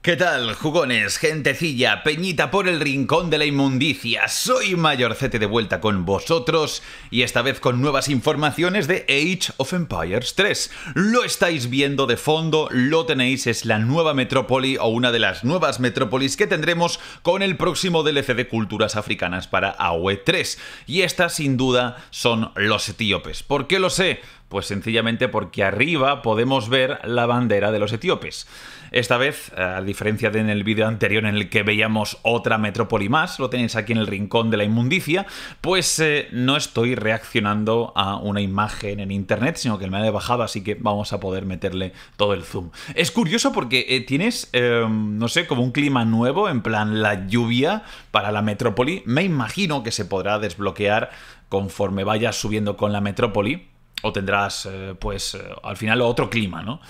¿Qué tal, jugones, gentecilla, peñita por el rincón de la inmundicia? Soy Mayorcete de vuelta con vosotros y esta vez con nuevas informaciones de Age of Empires 3. Lo estáis viendo de fondo, lo tenéis, es la nueva metrópoli o una de las nuevas metrópolis que tendremos con el próximo DLC de Culturas Africanas para AOE 3. Y estas, sin duda, son los etíopes. ¿Por qué lo sé? Pues sencillamente porque arriba podemos ver la bandera de los etíopes. Esta vez, a diferencia de en el vídeo anterior en el que veíamos otra metrópoli más, lo tenéis aquí en el rincón de la inmundicia, pues eh, no estoy reaccionando a una imagen en internet, sino que me ha bajado, así que vamos a poder meterle todo el zoom. Es curioso porque eh, tienes, em, no sé, como un clima nuevo, en plan la lluvia para la metrópoli. Me imagino que se podrá desbloquear conforme vayas subiendo con la metrópoli o tendrás, eh, pues, eh, al final otro clima, ¿no?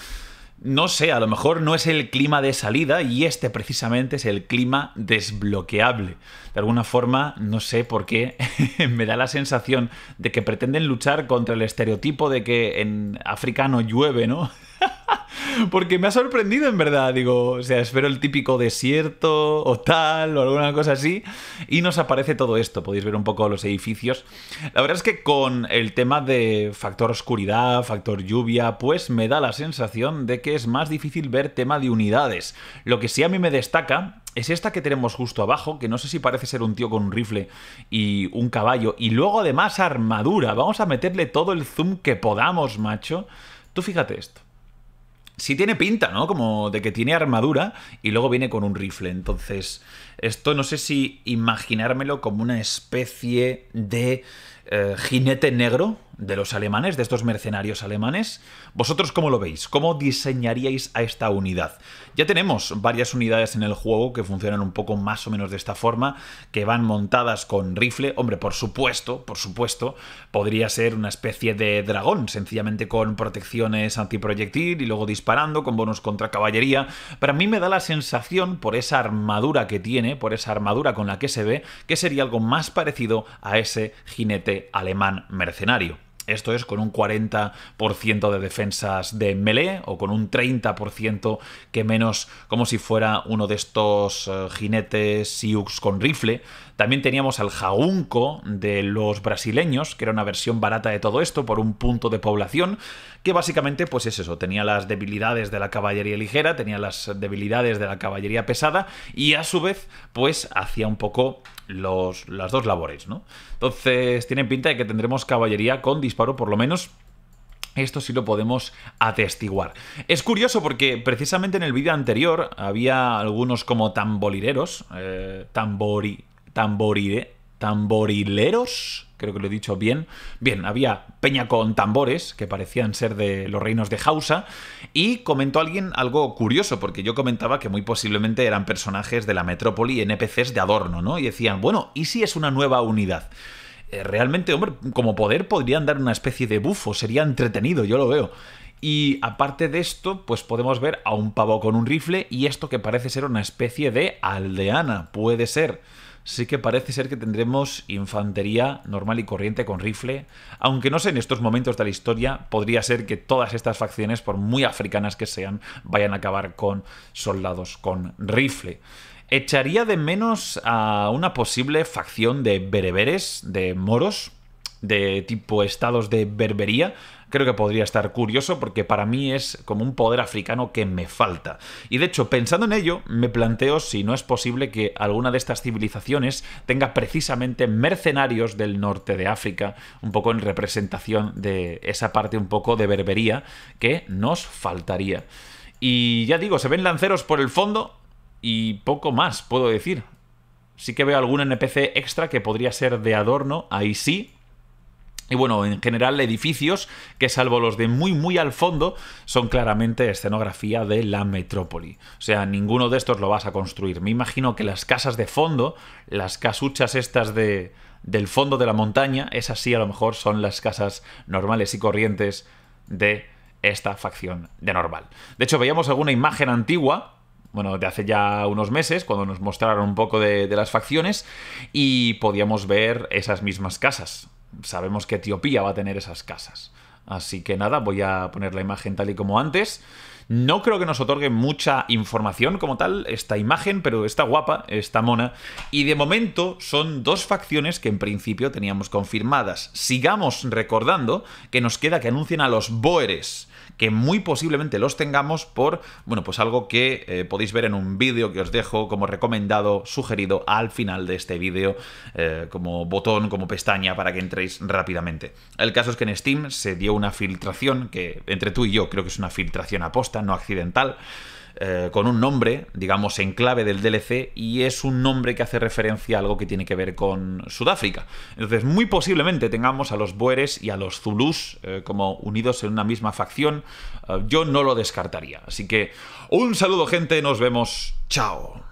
No sé, a lo mejor no es el clima de salida y este precisamente es el clima desbloqueable. De alguna forma, no sé por qué, me da la sensación de que pretenden luchar contra el estereotipo de que en África no llueve, ¿no? Porque me ha sorprendido en verdad. Digo, o sea, espero el típico desierto o tal o alguna cosa así. Y nos aparece todo esto. Podéis ver un poco los edificios. La verdad es que con el tema de factor oscuridad, factor lluvia, pues me da la sensación de que es más difícil ver tema de unidades. Lo que sí a mí me destaca es esta que tenemos justo abajo, que no sé si parece ser un tío con un rifle y un caballo, y luego además armadura. Vamos a meterle todo el zoom que podamos, macho. Tú fíjate esto sí tiene pinta, ¿no? Como de que tiene armadura y luego viene con un rifle. Entonces, esto no sé si imaginármelo como una especie de eh, jinete negro de los alemanes, de estos mercenarios alemanes. ¿Vosotros cómo lo veis? ¿Cómo diseñaríais a esta unidad? Ya tenemos varias unidades en el juego que funcionan un poco más o menos de esta forma, que van montadas con rifle. Hombre, por supuesto, por supuesto, podría ser una especie de dragón, sencillamente con protecciones antiproyectil y luego disparando con bonos contra caballería. para mí me da la sensación, por esa armadura que tiene, por esa armadura con la que se ve, que sería algo más parecido a ese jinete alemán mercenario. Esto es con un 40% de defensas de melee o con un 30% que menos como si fuera uno de estos eh, jinetes Sioux con rifle. También teníamos al jaunco de los brasileños, que era una versión barata de todo esto por un punto de población, que básicamente pues es eso, tenía las debilidades de la caballería ligera, tenía las debilidades de la caballería pesada y a su vez pues hacía un poco los, las dos labores, ¿no? Entonces tienen pinta de que tendremos caballería con por lo menos esto sí lo podemos atestiguar. Es curioso porque precisamente en el vídeo anterior había algunos como tamborileros, eh, tambori, tamborileros, creo que lo he dicho bien. Bien, había peña con tambores, que parecían ser de los reinos de Hausa, y comentó alguien algo curioso, porque yo comentaba que muy posiblemente eran personajes de la metrópoli, NPCs de adorno, ¿no? Y decían, bueno, ¿y si es una nueva unidad? Eh, realmente, hombre, como poder podrían dar una especie de bufo, sería entretenido, yo lo veo. Y aparte de esto, pues podemos ver a un pavo con un rifle y esto que parece ser una especie de aldeana, puede ser. Sí que parece ser que tendremos infantería normal y corriente con rifle, aunque no sé en estos momentos de la historia, podría ser que todas estas facciones, por muy africanas que sean, vayan a acabar con soldados con rifle. Echaría de menos a una posible facción de bereberes, de moros, de tipo estados de berbería, creo que podría estar curioso porque para mí es como un poder africano que me falta. Y de hecho, pensando en ello, me planteo si no es posible que alguna de estas civilizaciones tenga precisamente mercenarios del norte de África, un poco en representación de esa parte un poco de berbería que nos faltaría. Y ya digo, se ven lanceros por el fondo, y poco más puedo decir. Sí que veo algún NPC extra que podría ser de adorno, ahí sí, y bueno, en general edificios que salvo los de muy muy al fondo son claramente escenografía de la metrópoli. O sea, ninguno de estos lo vas a construir. Me imagino que las casas de fondo, las casuchas estas de, del fondo de la montaña, esas sí a lo mejor son las casas normales y corrientes de esta facción de normal. De hecho, veíamos alguna imagen antigua bueno, de hace ya unos meses, cuando nos mostraron un poco de, las facciones, y podíamos ver esas mismas casas. Sabemos que Etiopía va a tener esas casas. Así que nada, voy a poner la imagen tal y como antes. No creo que nos otorgue mucha información como tal esta imagen, pero está guapa, está mona. Y de momento son dos facciones que en principio teníamos confirmadas. Sigamos recordando que nos queda que anuncien a los Boeres que muy posiblemente los tengamos por, bueno, pues algo que eh, podéis ver en un vídeo que os dejo como recomendado, sugerido al final de este vídeo, eh, como botón, como pestaña para que entréis rápidamente. El caso es que en Steam se dio una filtración, que entre tú y yo creo que es una filtración aposta, no accidental, eh, con un nombre, digamos, en clave del DLC, y es un nombre que hace referencia a algo que tiene que ver con Sudáfrica. Entonces, muy posiblemente tengamos a los Boeres y a los Zulus eh, como unidos en una misma facción. Eh, yo no lo descartaría. Así que, un saludo gente, nos vemos. Chao.